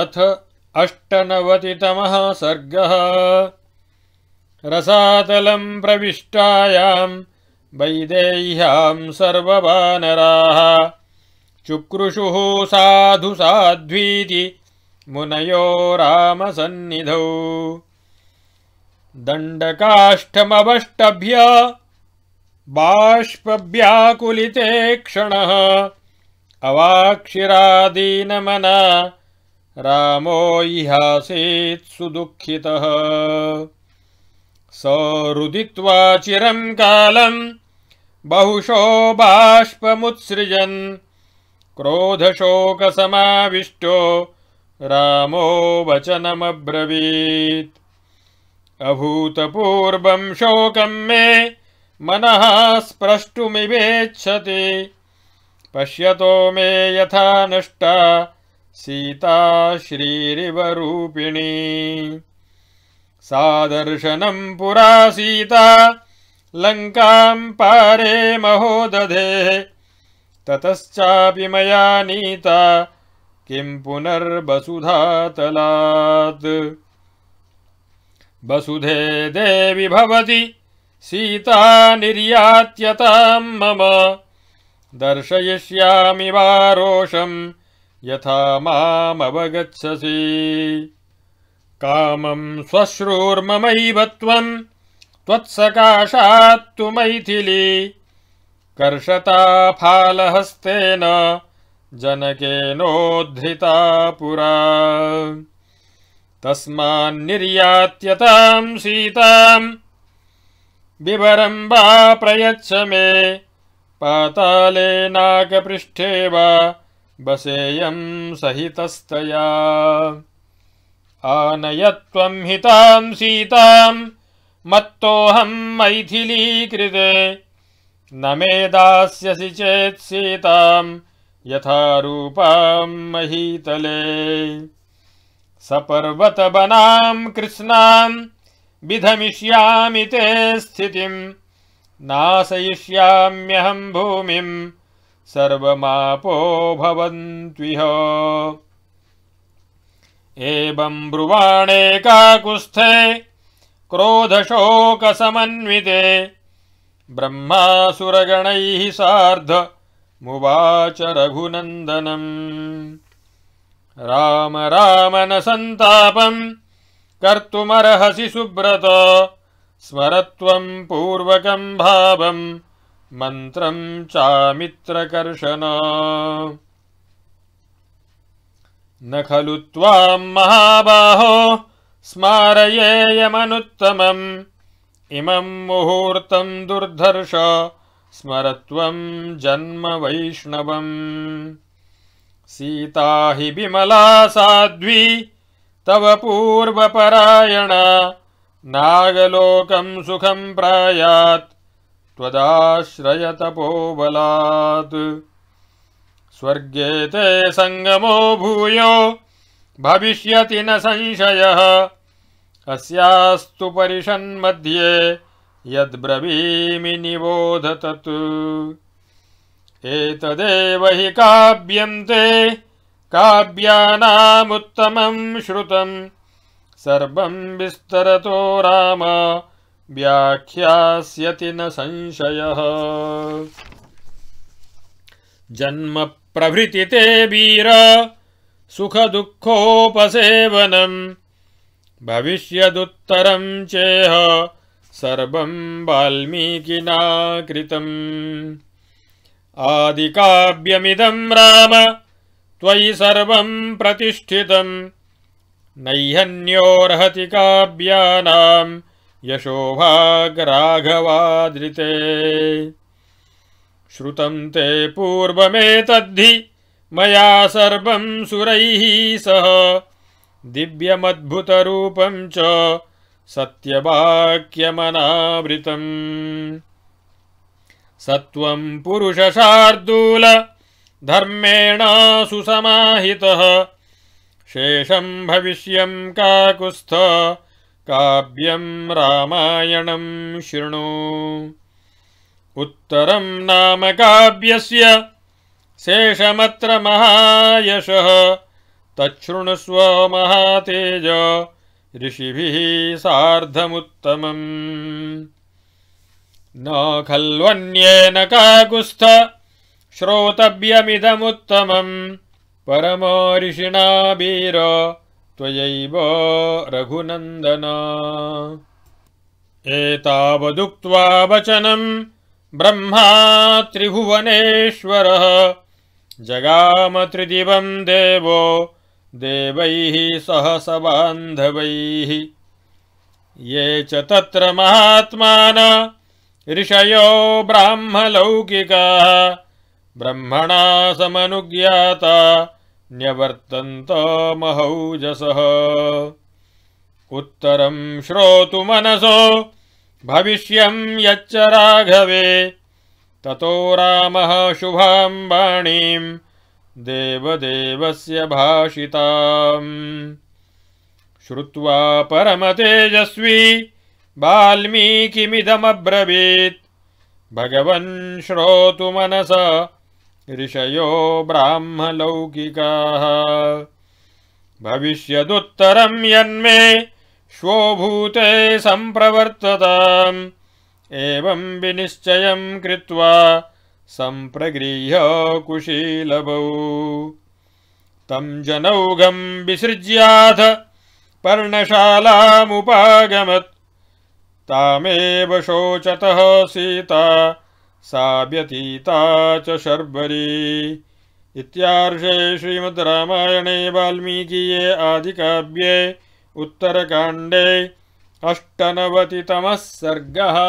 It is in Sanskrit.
अथ अष्टनवतितमः सर्गः रसातलम् प्रविष्टायाम् वैदेह्याम् सर्ववानराः चुक्रुशुः साधु साध्वीति मुनयो रामसन्निधौ दण्डकाष्ठमवष्टभ्य बाष्पव्याकुलिते क्षणः अवाक्षिरादीनमना रामो यासीत् सुदुःखितः स रुदित्वा चिरम् कालम् बहुशो बाष्पमुत्सृजन् क्रोधशोकसमाविष्टो रामो वचनमब्रवीत् अभूतपूर्वम् शोकम् मे मनः स्प्रष्टुमिवेच्छति पश्यतो मे यथा नष्टा सीता श्रीरिवरूपिणी सा दर्शनम् पुरा सीता लङ्काम् पारे महोदधे ततश्चापि मया नीता किम् पुनर्वसुधातलात् वसुधे देवि भवति सीता निर्यात्यताम् मम दर्शयिष्यामि वा रोषम् यथा मामवगच्छसि कामम् स्वश्रूर्ममैव त्वम् त्वत्सकाशात् तु मैथिली कर्षता फालहस्तेन जनकेनोद्धृता पुरा तस्मान्निर्यात्यताम् सीताम् विवरम् वा प्रयच्छ मे पातालेनाकपृष्ठे वा बसेयं सहितस्तया आनयत्वं हितां सीतां मत्तोऽहं मत्तोऽहम् मैथिलीकृते न मे दास्यसि सीतां यथारूपां महीतले सपर्वतबनां कृत्स्नां विधमिष्यामि ते स्थितिं नाशयिष्याम्यहं भूमिम् सर्वमापो भवन्त्विह ब्रुवाणे काकुत्स्थे क्रोधशोकसमन्विते ब्रह्मासुरगणैः मुवाच रघुनन्दनम् राम रामन सन्तापम् कर्तुमर्हसि सुब्रत स्मरत्वम् पूर्वकं भावम् मन्त्रम् चामित्रकर्शन न खलु त्वाम् महाबाहो स्मारयेयमनुत्तमम् इमं मुहूर्तं दुर्धर्ष स्मरत्वं जन्म वैष्णवम् सीता हि विमला साध्वी तव पूर्वपरायण नागलोकम् सुखम् प्रायात् त्वदाश्रयतपोबलात् स्वर्गे ते सङ्गमो भूयो भविष्यति न संशयः अस्यास्तु परिषन्मध्ये यद्ब्रवीमि निबोध तत् एतदेव हि काव्यन्ते ते काव्यानामुत्तमम् श्रुतम् सर्वम् विस्तरतो रामा व्याख्यास्यति न संशयः जन्म ते वीर सुखदुःखोपसेवनम् भविष्यदुत्तरम् चेह सर्वम् वाल्मीकिना कृतम् आदिकाव्यमिदम् राम त्वयि सर्वम् प्रतिष्ठितम् नैहन्योऽर्हति काव्यानाम् यशोभाग्राघवादृते श्रुतं ते पूर्वमेतद्धि मया सर्वं सुरैः सह दिव्यमद्भुतरूपं च सत्यवाक्यमनावृतम् पुरुषशार्दूल पुरुषशार्दूलधर्मेणा सुसमाहितः शेषं भविष्यं काकुस्थ काव्यम् रामायणम् शृणु उत्तरम् नाम काव्यस्य शेषमत्र महायशः तच्छृणुस्व महातेज ऋषिभिः सार्धमुत्तमम् न खल्वन्येन काकुस्थ श्रोतव्यमिदमुत्तमम् परमो ऋषिणा वीर त्वयैव रघुनन्दन एतावदुक्त्वा वचनम् ब्रह्मा त्रिभुवनेश्वरः त्रिदिवम् देवो देवैः सह बान्धवैः ये च तत्र महात्मान ऋषयो ब्राह्मलौकिकाः ब्रह्मणा समनुज्ञाता न्यवर्तन्त महौजसः उत्तरं श्रोतु मनसो भविष्यम् यच्च राघवे ततो रामः शुभाम् वाणीम् देवदेवस्य भाषिताम् श्रुत्वा परमतेजस्वी वाल्मीकिमिदमब्रवीत् भगवन् श्रोतु मनसा ऋषयो ब्राह्मलौकिकाः भविष्यदुत्तरं यन्मे श्वो भूते सम्प्रवर्तताम् एवम् विनिश्चयम् कृत्वा सम्प्रगृह्य कुशीलभौ तम् जनौघम् विसृज्याथ पर्णशालामुपागमत् तामेव शोचतः सीता सा व्यतीता च शर्वरी इत्यार्षे श्रीमद् रामायणे वाल्मीकिये आदिकाव्ये उत्तरकाण्डे अष्टनवतितमः सर्गः